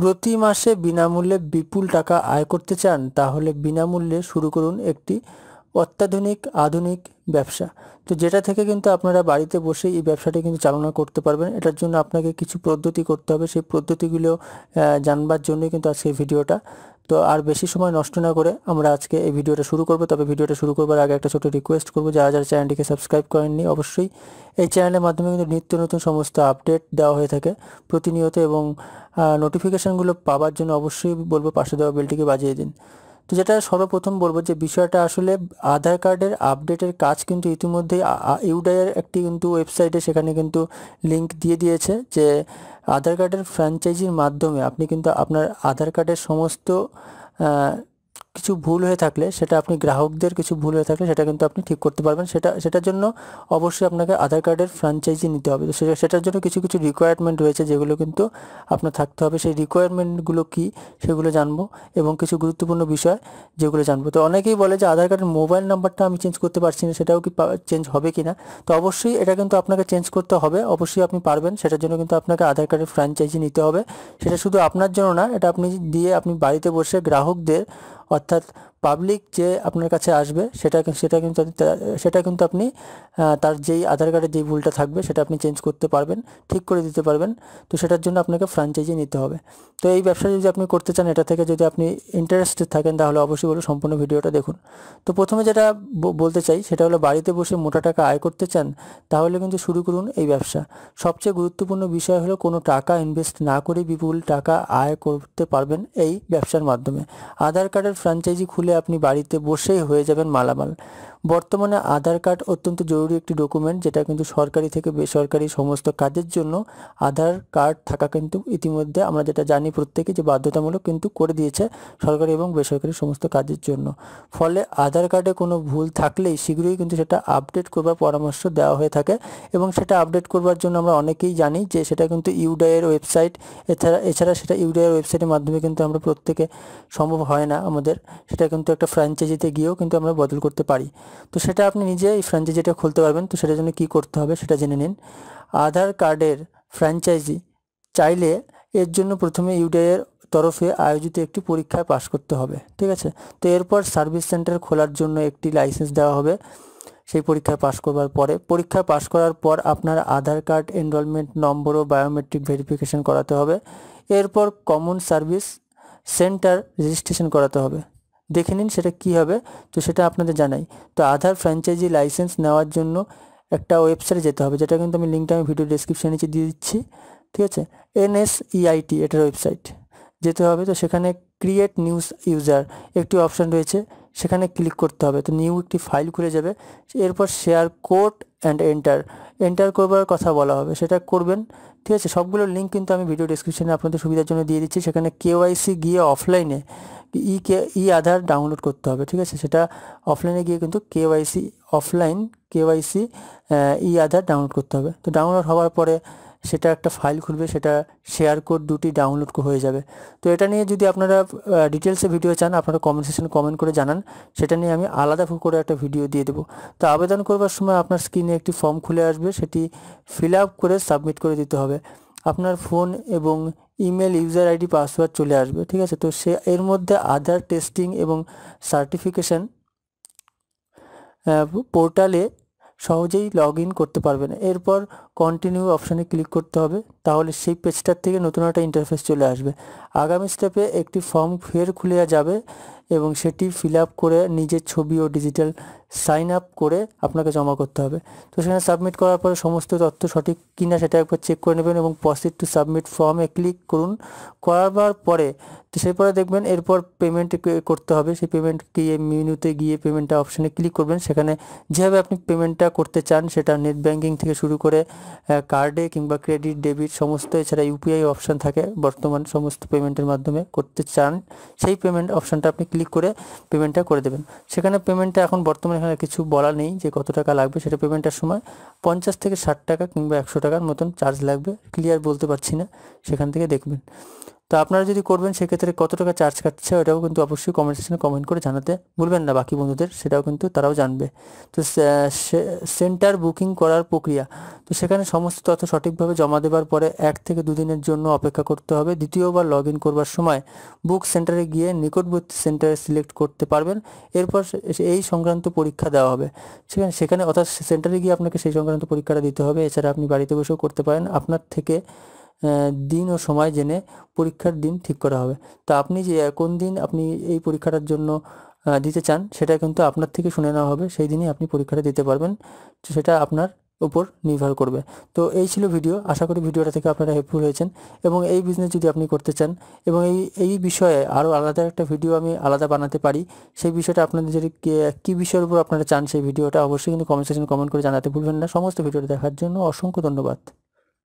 প্রতি মাসে বিনামূল্যে বিপুল টাকা আয় করতে চান তাহলে বিনামূল্যে শুরু করুন একটি অত্যাধুনিক আধুনিক ব্যবসা তো যেটা থেকে কিন্তু আপনারা বাড়িতে বসে এই ব্যবসাটি কিন্তু চালনা করতে পারবেন এটার জন্য আপনাকে কিছু পদ্ধতি করতে হবে সেই পদ্ধতিগুলো জানবার জন্যই কিন্তু আজকে ভিডিওটা তো আর বেশি সময় নষ্ট না করে আমরা আজকে এই ভিডিওটা শুরু করব তবে ভিডিওটা শুরু করবার আগে একটা ছোটো রিকোয়েস্ট করবো যারা যারা চ্যানেলটিকে সাবস্ক্রাইব করেননি অবশ্যই এই চ্যানেলের মাধ্যমে কিন্তু নিত্য নতুন সমস্ত আপডেট দেওয়া হয়ে থাকে প্রতিনিয়ত এবং নোটিফিকেশানগুলো পাওয়ার জন্য অবশ্যই বলবো পাশে দেওয়া বেলটিকে বাজিয়ে দিন তো যেটা সর্বপ্রথম বলবো যে বিষয়টা আসলে আধার কার্ডের আপডেটের কাজ কিন্তু ইতিমধ্যেই ইউডায়ের একটি কিন্তু ওয়েবসাইটে সেখানে কিন্তু লিংক দিয়ে দিয়েছে যে আধার কার্ডের ফ্র্যাঞ্চাইজির মাধ্যমে আপনি কিন্তু আপনার আধার কার্ডের সমস্ত কিছু ভুল হয়ে থাকলে সেটা আপনি গ্রাহকদের কিছু ভুল হয়ে থাকলে সেটা কিন্তু আপনি ঠিক করতে পারবেন সেটা সেটার জন্য অবশ্যই আপনাকে আধার কার্ডের ফ্র্যাঞ্চাইজি নিতে হবে তো সেটার জন্য কিছু কিছু রিকোয়ারমেন্ট রয়েছে যেগুলো কিন্তু আপনার থাকতে হবে সেই রিকোয়ারমেন্টগুলো কি সেগুলো জানবো এবং কিছু গুরুত্বপূর্ণ বিষয় যেগুলো জানবো তো অনেকেই বলে যে আধার কার্ডের মোবাইল নাম্বারটা আমি চেঞ্জ করতে পারছি না সেটাও কি চেঞ্জ হবে কি না তো অবশ্যই এটা কিন্তু আপনাকে চেঞ্জ করতে হবে অবশ্যই আপনি পারবেন সেটার জন্য কিন্তু আপনাকে আধার কার্ডের ফ্র্যাঞ্চাইজি নিতে হবে সেটা শুধু আপনার জন্য না এটা আপনি দিয়ে আপনি বাড়িতে বসে গ্রাহকদের অর্থাৎ পাবলিক যে আপনার কাছে আসবে সেটা সেটা কিন্তু সেটা কিন্তু আপনি তার যেই আধার কার্ডে যেই ভুলটা থাকবে সেটা আপনি চেঞ্জ করতে পারবেন ঠিক করে দিতে পারবেন তো সেটার জন্য আপনাকে ফ্রাঞ্চাইজি নিতে হবে তো এই ব্যবসা যদি আপনি করতে চান এটা থেকে যদি আপনি ইন্টারেস্টেড থাকেন তাহলে অবশ্যই বলে সম্পূর্ণ ভিডিওটা দেখুন তো প্রথমে যেটা বলতে চাই সেটা হলো বাড়িতে বসে মোটা টাকা আয় করতে চান তাহলে কিন্তু শুরু করুন এই ব্যবসা সবচেয়ে গুরুত্বপূর্ণ বিষয় হলো কোনো টাকা ইনভেস্ট না করে বিপুল টাকা আয় করতে পারবেন এই ব্যবসার মাধ্যমে আধার কার্ডের ফ্রাঞ্চাইজি খুলে আপনি বাড়িতে বসেই হয়ে যাবেন মালামাল বর্তমানে আধার কার্ড অত্যন্ত জরুরি একটি ডকুমেন্ট যেটা কিন্তু সরকারি থেকে বেসরকারি সমস্ত কাজের জন্য আধার কার্ড থাকা কিন্তু ইতিমধ্যে আমরা যেটা জানি প্রত্যেকে যে বাধ্যতামূলক কিন্তু করে দিয়েছে সরকারি এবং বেসরকারি সমস্ত কাজের জন্য ফলে আধার কার্ডে কোনো ভুল থাকলেই শীঘ্রই কিন্তু সেটা আপডেট করবার পরামর্শ দেওয়া হয়ে থাকে এবং সেটা আপডেট করবার জন্য আমরা অনেকেই জানি যে সেটা কিন্তু ইউডাইয়ের ওয়েবসাইট এছাড়া এছাড়া সেটা ইউডাইয়ের ওয়েবসাইটের মাধ্যমে কিন্তু আমরা প্রত্যেকে সম্ভব হয় না আমাদের সেটা কিন্তু একটা ফ্র্যাঞ্চাইজিতে গিয়েও কিন্তু আমরা বদল করতে পারি তো সেটা আপনি নিজে এই ফ্র্যাঞ্চাইজিটা খুলতে পারবেন তো সেটার জন্য কী করতে হবে সেটা জেনে নিন আধার কার্ডের ফ্র্যাঞ্চাইজি চাইলে এর জন্য প্রথমে ইউডিআইয়ের তরফে আয়োজিত একটি পরীক্ষায় পাশ করতে হবে ঠিক আছে তো এরপর সার্ভিস সেন্টার খোলার জন্য একটি লাইসেন্স দেওয়া হবে সেই পরীক্ষায় পাশ করবার পরে পরীক্ষা পাশ করার পর আপনার আধার কার্ড এনরোলমেন্ট নম্বর ও বায়োমেট্রিক ভেরিফিকেশন করাতে হবে এরপর কমন সার্ভিস সেন্টার রেজিস্ট্রেশন করাতে হবে দেখে নিন সেটা কি হবে তো সেটা আপনাদের জানাই তো আধার ফ্র্যাঞ্চাইজি লাইসেন্স নেওয়ার জন্য একটা ওয়েবসাইটে যেতে হবে যেটা কিন্তু আমি লিঙ্কটা আমি ভিডিও ডিসক্রিপশানে নিচে দিয়ে দিচ্ছি ঠিক আছে এনএসইআইটি e এটার ওয়েবসাইট যেতে হবে তো সেখানে ক্রিয়েট নিউজ ইউজার একটি অপশান রয়েছে সেখানে ক্লিক করতে হবে তো নিউ একটি ফাইল খুলে যাবে এরপর share code and enter enter করবার কথা বলা হবে সেটা করবেন ঠিক আছে সবগুলো লিঙ্ক কিন্তু আমি ভিডিও ডিসক্রিপশানে আপনাদের সুবিধার জন্য দিয়ে দিচ্ছি সেখানে কেওয়াইসি গিয়ে অফলাইনে ই কে ই আধার ডাউনলোড করতে হবে ঠিক আছে সেটা অফলাইনে গিয়ে কিন্তু কেওয়াইসি অফলাইন কেওয়াইসি ই আধার ডাউনলোড করতে হবে তো ডাউনলোড হওয়ার পরে সেটা একটা ফাইল খুলবে সেটা শেয়ার কোড দুটি ডাউনলোড হয়ে যাবে তো এটা নিয়ে যদি আপনারা ডিটেলসে ভিডিও চান আপনারা কমেন্ট সেকশনে কমেন্ট করে জানান সেটা নিয়ে আমি আলাদা করে একটা ভিডিও দিয়ে দেবো তো আবেদন করবার সময় আপনার স্ক্রিনে একটি ফর্ম খুলে আসবে সেটি ফিল আপ করে সাবমিট করে দিতে হবে আপনার ফোন এবং ইমেল ইউজার আইডি পাসওয়ার্ড চলে আসবে ঠিক আছে তো সে এর মধ্যে আধার টেস্টিং এবং সার্টিফিকেশন পোর্টালে সহজেই লগ ইন করতে পারবেন এরপর কন্টিনিউ অপশানে ক্লিক করতে হবে তাহলে সেই পেজটার থেকে নতুন একটা ইন্টারফেস চলে আসবে আগামী স্টেপে একটি ফর্ম ফের খুলে যাবে এবং সেটি ফিল করে নিজের ছবি ও ডিজিটাল সাইন আপ করে আপনাকে জমা করতে হবে তো সেখানে সাবমিট করার পরে সমস্ত তথ্য সঠিক কিনা সেটা একবার চেক করে নেবেন এবং পসিড টু সাবমিট ফর্মে ক্লিক করুন করার পরে তো সেই পরে দেখবেন এরপর পেমেন্ট করতে হবে সেই পেমেন্ট গিয়ে মেনুতে গিয়ে পেমেন্টটা অপশানে ক্লিক করবেন সেখানে যেভাবে আপনি পেমেন্টটা করতে চান সেটা নেট ব্যাঙ্কিং থেকে শুরু করে কার্ডে কিংবা ক্রেডিট ডেবিট সমস্ত এছাড়া ইউপিআই অপশান থাকে বর্তমান সমস্ত পেমেন্টের মাধ্যমে করতে চান সেই পেমেন্ট অপশানটা আপনি ক্লিক করে পেমেন্টটা করে দেবেন সেখানে পেমেন্টটা এখন বর্তমানে এখানে কিছু বলা নেই যে কত টাকা লাগবে সেটা পেমেন্টের সময় পঞ্চাশ থেকে ষাট টাকা কিংবা একশো টাকার মতন চার্জ লাগবে ক্লিয়ার বলতে পারছি না সেখান থেকে দেখবেন তো আপনারা যদি করবেন সেক্ষেত্রে কত টাকা চার্জ কাটছে ওটাও কিন্তু অবশ্যই কমেন্ট সেকশনে কমেন্ট করে জানাতে ভুলবেন না বাকি বন্ধুদের সেটাও কিন্তু তারাও জানবে তো সেন্টার বুকিং করার প্রক্রিয়া তো সেখানে সমস্ত তথ্য সঠিকভাবে জমা দেওয়ার পরে এক থেকে দুদিনের জন্য অপেক্ষা করতে হবে দ্বিতীয়বার লগ ইন করবার সময় বুক সেন্টারে গিয়ে নিকটবর্তী সেন্টারে সিলেক্ট করতে পারবেন এরপর এই সংক্রান্ত পরীক্ষা দেওয়া হবে সেখানে সেখানে অর্থাৎ সেন্টারে গিয়ে আপনাকে সেই সংক্রান্ত পরীক্ষাটা দিতে হবে এছাড়া আপনি বাড়িতে বসেও করতে পারেন আপনার থেকে দিন ও সময় জেনে পরীক্ষার দিন ঠিক করা হবে তো আপনি যে কোন দিন আপনি এই পরীক্ষাটার জন্য দিতে চান সেটা কিন্তু আপনার থেকে শুনে নেওয়া হবে সেই দিনই আপনি পরীক্ষাটা দিতে পারবেন সেটা আপনার উপর নির্ভর করবে তো এই ছিল ভিডিও আশা করি ভিডিওটা থেকে আপনারা হেল্পফুল হয়েছেন এবং এই বিজনেস যদি আপনি করতে চান এবং এই এই বিষয়ে আরও আলাদা একটা ভিডিও আমি আলাদা বানাতে পারি সেই বিষয়টা আপনাদের যদি কী বিষয়ের উপর আপনারা চান সেই ভিডিওটা অবশ্যই কিন্তু কমেন্ট সেকশন কমেন্ট করে জানাতে ভুলবেন না সমস্ত ভিডিওটা দেখার জন্য অসংখ্য ধন্যবাদ